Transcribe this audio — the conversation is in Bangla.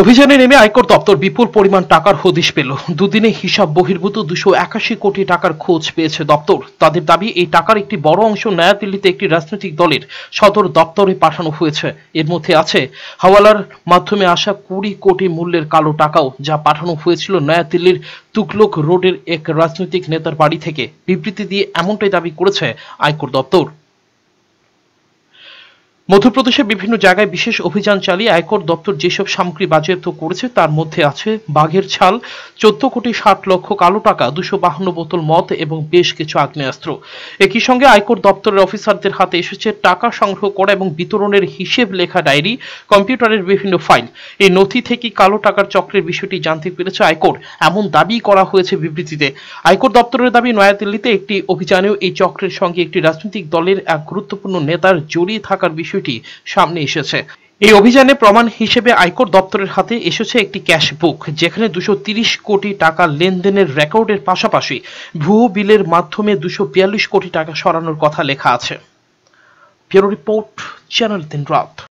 অভিযানে নেমে আয়কর দপ্তর বিপুল পরিমাণ টাকার হদিশ পেল দুদিনে হিসাব বহির্ভূত দুশো একাশি কোটি টাকার খোঁজ পেয়েছে দপ্তর তাদের দাবি এই টাকার একটি বড় অংশ নয়াদিল্লিতে একটি রাজনৈতিক দলের সদর দপ্তরে পাঠানো হয়েছে এর মধ্যে আছে হাওয়ালার মাধ্যমে আসা কুড়ি কোটি মূল্যের কালো টাকাও যা পাঠানো হয়েছিল নয়াদিল্লির তুকলোক রোডের এক রাজনৈতিক নেতার বাড়ি থেকে বিবৃতি দিয়ে এমনটাই দাবি করেছে আয়কর দপ্তর মধ্যপ্রদেশের বিভিন্ন জায়গায় বিশেষ অভিযান চালিয়ে আয়কর দপ্তর যেসব সামগ্রী বাজেয়াপ্ত করেছে তার মধ্যে আছে বাঘের ছাল চোদ্দ কোটি ষাট লক্ষ কালো টাকা দুশো বাহান্ন বোতল মদ এবং বেশ কিছু আগ্নেয়াস্ত্র একই সঙ্গে আয়কর দপ্তরের অফিসারদের হাতে এসেছে টাকা সংগ্রহ করা এবং বিতরণের হিসেব লেখা ডায়েরি কম্পিউটারের বিভিন্ন ফাইল এই নথি থেকে কালো টাকার চক্রের বিষয়টি জানতে পেরেছে আয়কর এমন দাবি করা হয়েছে বিবৃতিতে আয়কর দপ্তরের দাবি নয়াদিল্লিতে একটি অভিযানেও এই চক্রের সঙ্গে একটি রাজনৈতিক দলের এক গুরুত্বপূর্ণ নেতার জড়িয়ে থাকার বিষয় বিষয়টি সামনে এসেছে এই অভিযানে প্রমাণ হিসেবে আয়কর দপ্তরের হাতে এসেছে একটি ক্যাশ বুক যেখানে দুশো কোটি টাকা লেনদেনের রেকর্ডের পাশাপাশি ভুয়ো বিলের মাধ্যমে দুশো কোটি টাকা সরানোর কথা লেখা আছে ব্যুরো রিপোর্ট চ্যানেল দিন রাত